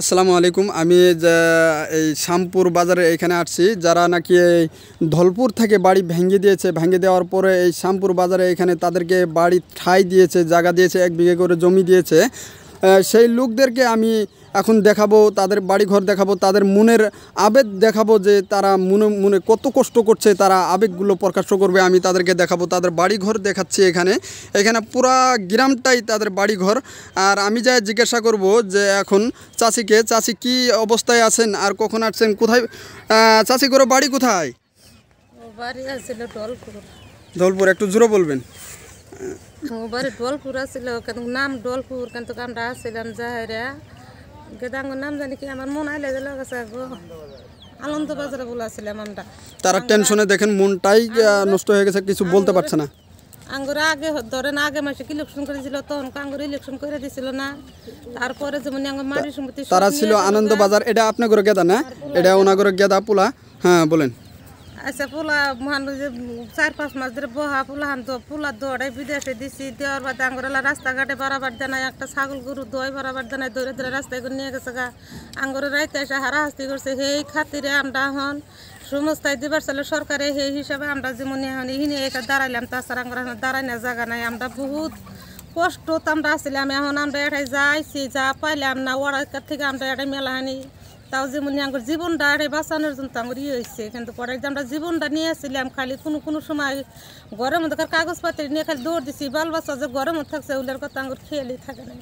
আসসালামু আলাইকুম আমি এই শ্যামপুর বাজারে এখানে আসছি যারা নাকি এই ধলপুর থেকে বাড়ি ভেঙে দিয়েছে ভেঙে দেওয়ার পরে এই শ্যামপুর বাজারে এখানে তাদেরকে বাড়ি ঠাই দিয়েছে জায়গা দিয়েছে এক বিঘে করে জমি দিয়েছে সেই লোকদেরকে আমি এখন দেখাবো তাদের বাড়িঘর দেখাবো তাদের মনের আবেগ দেখাবো যে তারা মনে মনে কত কষ্ট করছে তারা আবেগগুলো প্রকাশ করবে আমি তাদেরকে দেখাবো তাদের বাড়িঘর দেখাচ্ছি এখানে এখানে পুরা গ্রামটাই তাদের বাড়িঘর আর আমি যাই জিজ্ঞাসা করব যে এখন চাষিকে চাষি কি অবস্থায় আছেন আর কখন আসছেন কোথায় চাষি করে বাড়ি কোথায় ধলপুর একটু জোরে বলবেন বাড়ি ডলপুর আসলে নাম ডলপুর কিন্তু আমরা আসছিলাম যাহারা গেদাঙ্গর নাম জানি কি আমার মন আইলে যে গেছে আনন্দ বাজারে বলেছিল মনটা তারা টেনশনে দেখেন মনটাই নষ্ট হয়ে গেছে কিছু বলতে পারছে না আঙ্গুর আগে ধরেন আগে মাসে কি ইলেকশন করে করেছিল তখন আঙ্গুর ইলেকশন করে দিছিল না তারপরে যেমন আঙ্গুর মাটি সম্পত্তি তারা ছিল আনন্দ বাজার এটা আপনার গেদা না এটা ওনাগর গেদা পোলা হ্যাঁ বলেন আচ্ছা পোলা মহান চার পাঁচ মাস ধরে বহা হান পোলা দৌড়াই বিদেশে দিছি দেওয়ার বাদে আঙ্গুরেলা রাস্তাঘাটে বরাবার দেনাই একটা ছাগল গরু দই বরাবার দেয় দৌড়ে ধরে রাস্তায় করে নিয়ে গেছে গা আঙ্গুরের রাইতে এসে হারাহাস্তি করছে সেই খাতিরে আমরা হন সমস্তায় দিবার চলে সরকারে সেই হিসাবে আমরা যেমন এখন হিনে এটা দাঁড়াইলাম তাছাড়া আঙ্গুর দাঁড়াই না জায়গা নাই আমরা বহুত কষ্ট আমরা আসছিলাম এখন আমরা এটাই যাইছি যা পাইলাম না ওরা থেকে আমরা এটাই হানি তাও যেমন আমার জীবনটা আরে বাঁচানোর জন্য তো আমার ইয়ে হয়েছে কিন্তু পরে যে আমরা জীবনটা নিয়ে আসছিলাম খালি কোনো কোনো সময় গরম দেখার কাগজপত্র নিয়ে খালি দৌড় দিছি বাল বাচ্চা যে গরম থাকছে ওগুলোর কথা আমার খেয়ালই থাকে না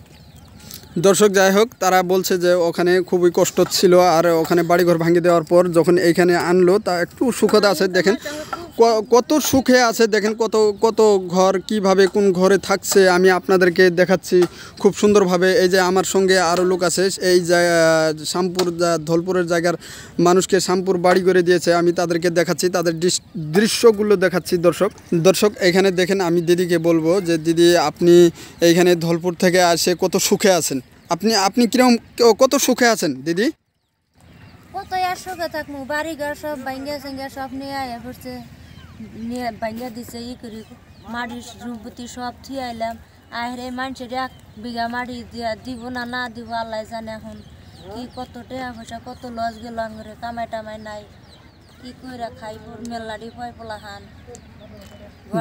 দর্শক যাই হোক তারা বলছে যে ওখানে খুবই কষ্ট ছিল আর ওখানে বাড়িঘর ভাঙিয়ে দেওয়ার পর যখন এইখানে আনলো তা একটু সুখদ আছে দেখেন কত সুখে আছে দেখেন কত কত ঘর কিভাবে কোন ঘরে থাকছে আমি আপনাদেরকে দেখাচ্ছি খুব সুন্দরভাবে এই যে আমার সঙ্গে আরও লোক আছে এই শ্যামপুর ধলপুরের জায়গার মানুষকে শ্যামপুর বাড়ি করে দিয়েছে আমি তাদেরকে দেখাচ্ছি তাদের দৃশ্যগুলো দেখাচ্ছি দর্শক দর্শক এখানে দেখেন আমি দিদিকে বলবো যে দিদি আপনি এইখানে ধলপুর থেকে আসে কত সুখে আছেন আপনি আপনি কিরকম কত সুখে আছেন দিদি কত আর সুখে থাকবো বাড়ি ঘর সব ভাইঙ্গা সঙ্গে সব নিয়ে আয়া পড়ছে নিয়ে বাইঙ্গা দিছে ই করি মাড়ি রুমপতি সব থুই আইলাম আহরে মানুষের এক বিঘা মাটি দিয়া দিব না না দিব আল্লাহ জানে এখন কি কত টাকা পয়সা কত লস গেল করে কামাই টামাই নাই কি কইরা খাইব মেলাডি পয় পোলা খান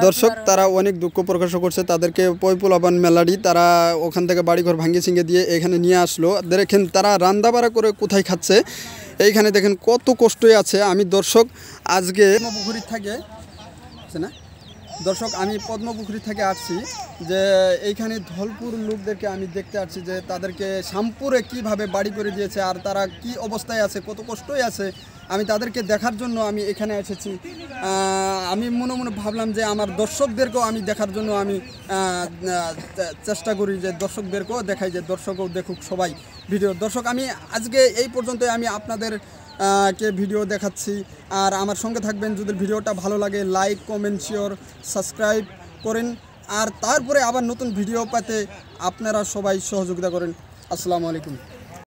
দর্শক তারা অনেক দুঃখ প্রকাশ করছে তাদেরকে পয়পুলাবান মেলাডি তারা ওখান থেকে বাড়িঘর ভাঙ্গি সিঙ্গে দিয়ে এখানে নিয়ে আসলো দেখেন তারা রান্দাবাড়া করে কোথায় খাচ্ছে এইখানে দেখেন কত কষ্টই আছে আমি দর্শক আজকে পুকুরি থাকে হচ্ছে না দর্শক আমি পদ্মপুকুরি থেকে আসছি যে এইখানে ধলপুর লোকদেরকে আমি দেখতে আসছি যে তাদেরকে শ্যামপুরে কিভাবে বাড়ি করে দিয়েছে আর তারা কি অবস্থায় আছে কত কষ্টই আছে আমি তাদেরকে দেখার জন্য আমি এখানে এসেছি আমি মনে মনে ভাবলাম যে আমার দর্শকদেরকেও আমি দেখার জন্য আমি চেষ্টা করি যে দর্শকদেরকেও দেখাই যে দর্শকও দেখুক সবাই ভিডিও দর্শক আমি আজকে এই পর্যন্ত আমি আপনাদের কে ভিডিও দেখাচ্ছি আর আমার সঙ্গে থাকবেন যদি ভিডিওটা ভালো লাগে লাইক কমেন্ট শেয়ার সাবস্ক্রাইব করেন আর তারপরে আবার নতুন ভিডিও পাতে আপনারা সবাই সহযোগিতা করেন আসসালামু আলাইকুম